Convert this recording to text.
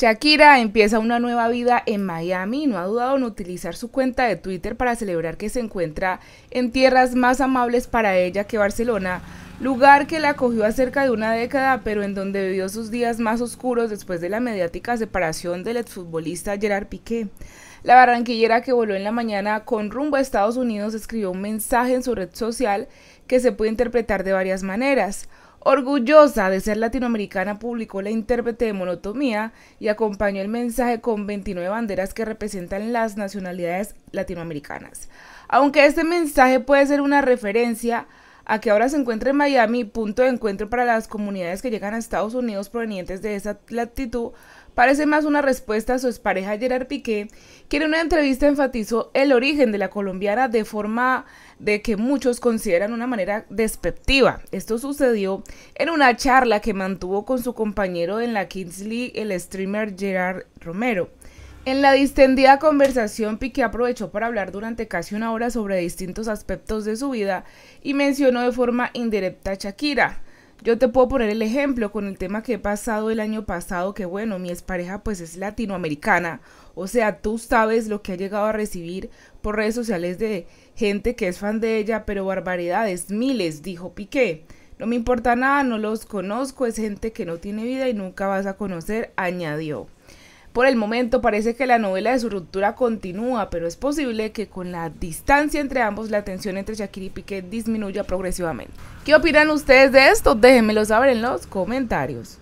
Shakira empieza una nueva vida en Miami y no ha dudado en utilizar su cuenta de Twitter para celebrar que se encuentra en tierras más amables para ella que Barcelona, lugar que la acogió hace cerca de una década, pero en donde vivió sus días más oscuros después de la mediática separación del exfutbolista Gerard Piqué. La barranquillera que voló en la mañana con rumbo a Estados Unidos escribió un mensaje en su red social que se puede interpretar de varias maneras. Orgullosa de ser latinoamericana, publicó la intérprete de monotomía y acompañó el mensaje con 29 banderas que representan las nacionalidades latinoamericanas. Aunque este mensaje puede ser una referencia a que ahora se encuentra en Miami punto de encuentro para las comunidades que llegan a Estados Unidos provenientes de esa latitud, parece más una respuesta a su expareja Gerard Piqué, quien en una entrevista enfatizó el origen de la colombiana de forma de que muchos consideran una manera despectiva. Esto sucedió en una charla que mantuvo con su compañero en la League, el streamer Gerard Romero. En la distendida conversación, Piqué aprovechó para hablar durante casi una hora sobre distintos aspectos de su vida y mencionó de forma indirecta a Shakira. Yo te puedo poner el ejemplo con el tema que he pasado el año pasado, que bueno, mi expareja pues es latinoamericana, o sea, tú sabes lo que ha llegado a recibir por redes sociales de gente que es fan de ella, pero barbaridades, miles, dijo Piqué. No me importa nada, no los conozco, es gente que no tiene vida y nunca vas a conocer, añadió. Por el momento parece que la novela de su ruptura continúa, pero es posible que con la distancia entre ambos la tensión entre Shakira y Piqué disminuya progresivamente. ¿Qué opinan ustedes de esto? Déjenmelo saber en los comentarios.